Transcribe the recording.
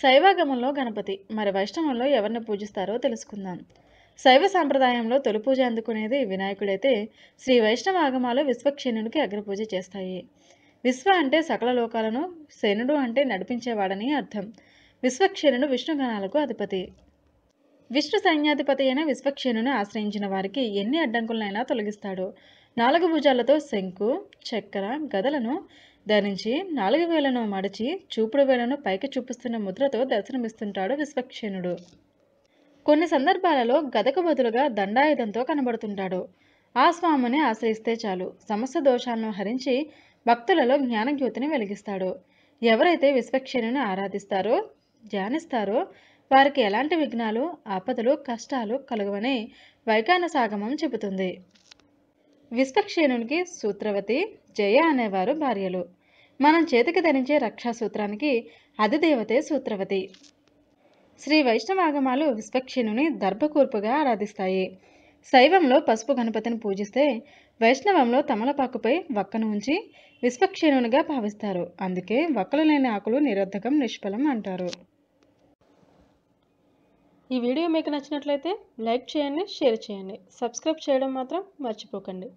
శైవాగమంలో గణపతి మరి వైష్ణవంలో ఎవరిని పూజిస్తారో తెలుసుకుందాం శైవ సాంప్రదాయంలో తొలి పూజ అందుకునేది వినాయకుడైతే శ్రీ వైష్ణవ ఆగమాలు విశ్వక్షేణునికి అగ్రపూజ చేస్తాయి విశ్వ అంటే సకల లోకాలను శనుడు అంటే నడిపించేవాడని అర్థం విశ్వక్షేణుడు విష్ణుగణాలకు అధిపతి విష్ణు సైన్యాధిపతి అయిన విశ్వక్షేణుని ఆశ్రయించిన వారికి ఎన్ని అడ్డంకులనైనా తొలగిస్తాడు నాలుగు భుజాలతో శంకు చక్కెర గదలను ధరించి నాలుగు వేలను మడిచి చూపుడు వేలను పైకి చూపిస్తున్న ముద్రతో దర్శనమిస్తుంటాడు విశ్వక్షేణుడు కొన్ని సందర్భాలలో గదకు బదులుగా దండాయుధంతో కనబడుతుంటాడు ఆ స్వామిని ఆశ్రయిస్తే చాలు సమస్త దోషాలను హరించి భక్తులలో జ్ఞానజ్యోతిని వెలిగిస్తాడు ఎవరైతే విశ్వక్షేణుని ఆరాధిస్తారో ధ్యానిస్తారో వారికి ఎలాంటి విఘ్నాలు ఆపదలు కష్టాలు కలుగవని సాగమం చెబుతుంది విశ్వక్షేణునికి సూత్రవతి జయ అనేవారు భార్యలు మనం చేతికి ధరించే రక్షాసూత్రానికి అధిదేవతే సూత్రవతి శ్రీ వైష్ణవాగమాలు విశ్వక్షిణుని దర్భకూర్పుగా ఆరాధిస్తాయి శైవంలో పసుపు గణపతిని పూజిస్తే వైష్ణవంలో తమలపాకుపై వక్కను ఉంచి విశ్వక్షీణునిగా భావిస్తారు అందుకే వక్కలు లేని ఆకులు నిరర్ధకం నిష్ఫలం అంటారు ఈ వీడియో మీకు నచ్చినట్లయితే లైక్ చేయండి షేర్ చేయండి సబ్స్క్రైబ్ చేయడం మాత్రం మర్చిపోకండి